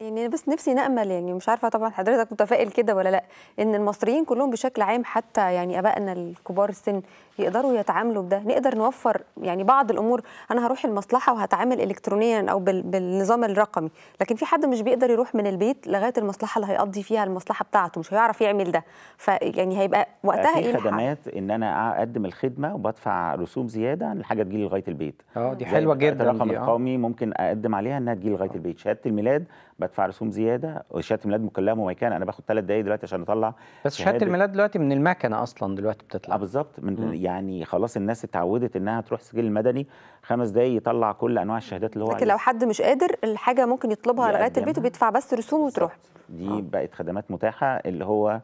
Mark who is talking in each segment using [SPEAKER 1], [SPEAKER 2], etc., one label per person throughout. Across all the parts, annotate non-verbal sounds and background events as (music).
[SPEAKER 1] يعني بس نفسي نامل يعني مش عارفه طبعا حضرتك متفائل كده ولا لا ان المصريين كلهم بشكل عام حتى يعني ابائنا الكبار السن يقدروا يتعاملوا بده نقدر نوفر يعني بعض الامور انا هروح المصلحه وهتعامل الكترونيا او بالنظام الرقمي لكن في حد مش بيقدر يروح من البيت لغايه المصلحه اللي هيقضي فيها المصلحه بتاعته مش هيعرف يعمل ده فيعني هيبقى وقتها في ايه خدمات
[SPEAKER 2] ان انا اقدم الخدمه وبدفع رسوم زياده عن الحاجه تجي لغايه البيت اه دي حلوه جدا الرقم آه. القومي ممكن اقدم عليها انها تجي لغايه آه. البيت شهاده الميلاد بدفع رسوم زياده شهاده الميلاد مكلمه ومكان انا باخد ثلاث دقائق دلوقتي عشان اطلع بس شهاده الميلاد دلوقتي من المكنه اصلا دلوقتي بتطلع آه، من يعني يعني خلاص الناس اتعودت انها تروح سجل المدني خمس دقايق يطلع كل انواع الشهادات اللي هو لكن لو
[SPEAKER 1] حد مش قادر الحاجه ممكن يطلبها لغايه يعني البيت وبيدفع بس رسوم وتروح
[SPEAKER 2] دي آه. بقت خدمات متاحه اللي هو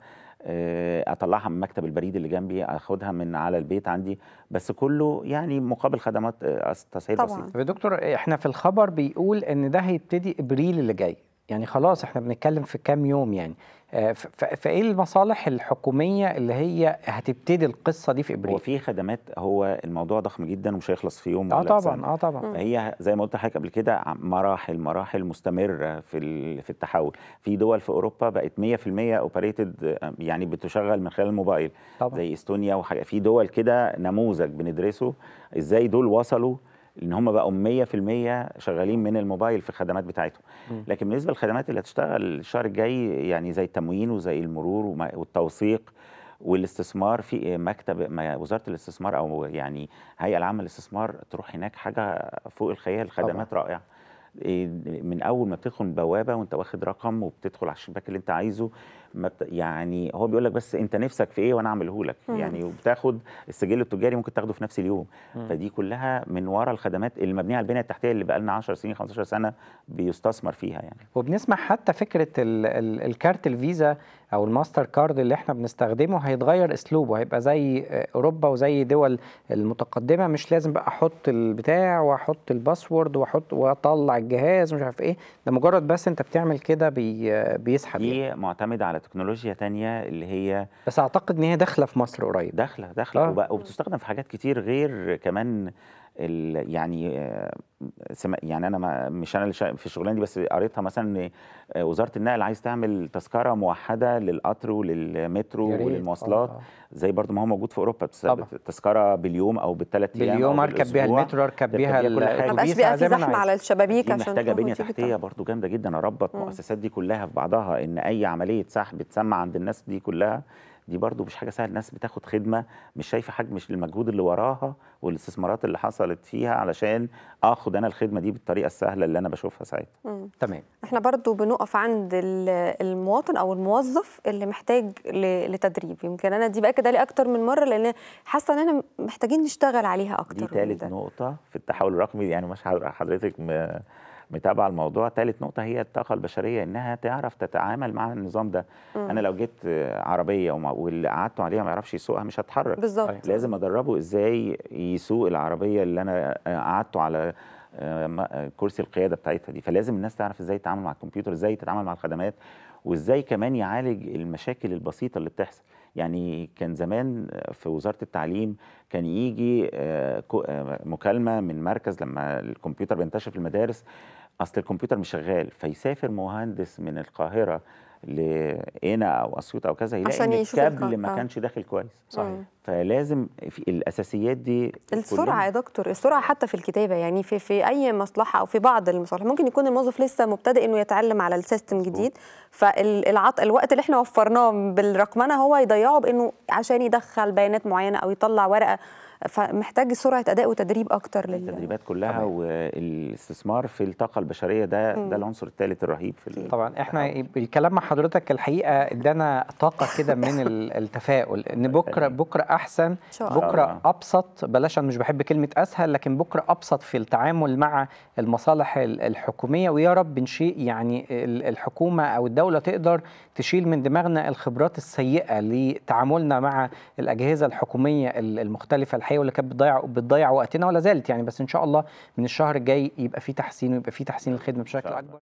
[SPEAKER 2] آه، اطلعها من مكتب البريد اللي جنبي اخدها من على البيت عندي بس كله يعني مقابل خدمات آه، تصعيد بسيط طبعا يا دكتور إيه، احنا في الخبر بيقول ان ده هيبتدي ابريل اللي جاي
[SPEAKER 3] يعني خلاص احنا بنتكلم في كام يوم يعني آه، فايه المصالح الحكوميه
[SPEAKER 2] اللي هي هتبتدي القصه دي في ابريل؟ هو في خدمات هو الموضوع ضخم جدا ومش هيخلص في يوم اه طبعا سنة. اه طبعا هي زي ما قلت لحضرتك قبل كده مراحل مراحل مستمره في في التحول، في دول في اوروبا بقت 100% اوبريتد آه، يعني بتشغل من خلال الموبايل طبعا. زي استونيا وحاجه في دول كده نموذج بندرسه ازاي دول وصلوا لان هم بقوا 100% شغالين من الموبايل في الخدمات بتاعتهم لكن بالنسبه للخدمات اللي هتشتغل الشهر الجاي يعني زي التموين وزي المرور والتوثيق والاستثمار في مكتب وزاره الاستثمار او يعني هيئه العامه للاستثمار تروح هناك حاجه فوق الخيال خدمات رائعه إيه، من اول ما بتدخل البوابه وانت واخد رقم وبتدخل على الشباك اللي انت عايزه يعني هو بيقول لك بس انت نفسك في ايه وانا اعمله لك يعني وبتاخد السجل التجاري ممكن تاخده في نفس اليوم مم. فدي كلها من ورا الخدمات اللي مبنيه على البنيه التحتيه اللي بقى لنا 10 سنين 15 سنه بيستثمر فيها يعني
[SPEAKER 3] وبنسمع حتى فكره الـ الـ الكارت الفيزا او الماستر كارد اللي احنا بنستخدمه هيتغير اسلوبه هيبقى زي اوروبا وزي دول المتقدمه مش لازم بقى احط البتاع واحط الباسورد واحط واطلع الجهاز ومش عارف ايه ده مجرد بس انت
[SPEAKER 2] بتعمل كده بي بيسحب دي يعني. معتمده على تكنولوجيا تانية اللي هي بس اعتقد ان هي داخله في مصر قريب داخله داخله آه. وبتستخدم في حاجات كتير غير كمان يعني آه، يعني انا مش انا اللي في الشغلانه دي بس قريتها مثلا ان آه، وزاره النقل عايز تعمل تذكره موحده للقطر وللمترو وللمواصلات آه، زي برضو ما هو موجود في اوروبا تذكره باليوم او بالثلاث ايام باليوم اركب بيها المترو اركب بيها الاتوبيس بقى في زحمه على
[SPEAKER 1] الشبابيك عشان محتاجه بنيه
[SPEAKER 2] تحتيه برضو جامده جدا اربط المؤسسات دي كلها في بعضها ان اي عمليه سحب تسمى عند الناس دي كلها دي برضو مش حاجه سهله الناس بتاخد خدمه مش شايفه حجم المجهود اللي وراها والاستثمارات اللي حصلت فيها علشان اخد انا الخدمه دي بالطريقه السهله اللي انا بشوفها ساعتها تمام
[SPEAKER 1] احنا برضو بنقف عند المواطن او الموظف اللي محتاج لتدريب يمكن انا دي باكد عليه اكتر من مره لان حاسه ان احنا محتاجين نشتغل عليها اكتر
[SPEAKER 2] دي ثالث نقطه في التحول الرقمي يعني مش حضرتك متابعه الموضوع ثالث نقطه هي الطاقه البشريه انها تعرف تتعامل مع النظام ده مم. انا لو جيت عربيه واللي قعدته عليها ما يعرفش يسوقها مش هتحرك بالظبط لازم ادربه ازاي يسوق العربيه اللي انا قعدته على آه، كرسي القياده بتاعتها دي فلازم الناس تعرف ازاي تتعامل مع الكمبيوتر ازاي تتعامل مع الخدمات وازاي كمان يعالج المشاكل البسيطه اللي بتحصل يعني كان زمان في وزاره التعليم كان يجي آه، آه، مكالمه من مركز لما الكمبيوتر بينتشر في المدارس اصل الكمبيوتر مش شغال فيسافر مهندس من القاهره لقنا او اسيوط او كذا يلاقي عشان ان الكابل ما آه. كانش داخل كويس صحيح مم. فلازم في الاساسيات دي السرعه يا
[SPEAKER 1] دكتور السرعه حتى في الكتابه يعني في في اي مصلحه او في بعض المصالح ممكن يكون الموظف لسه مبتدئ انه يتعلم على السيستم جديد فالعط الوقت اللي احنا وفرناه بالرقمنه هو يضيعه بانه عشان يدخل بيانات معينه او يطلع ورقه فمحتاج سرعه اداء وتدريب اكتر لل التدريبات
[SPEAKER 2] كلها طبعا. والاستثمار في الطاقه البشريه ده مم. ده العنصر الثالث الرهيب في طبعا
[SPEAKER 3] احنا الكلام مع حضرتك الحقيقه ادانا طاقه كده من (laughs) التفاؤل ان بكره بكره احسن بكره آه. ابسط بلاش انا مش بحب كلمه اسهل لكن بكره ابسط في التعامل مع المصالح الحكوميه ويا رب نشيء يعني الحكومه او الدوله تقدر تشيل من دماغنا الخبرات السيئه لتعاملنا مع الاجهزه الحكوميه المختلفه الحقيقه واللي كانت بتضيع بتضيع وقتنا ولا زالت يعني بس ان شاء الله من الشهر الجاي يبقى في تحسين ويبقى في تحسين الخدمه بشكل اكبر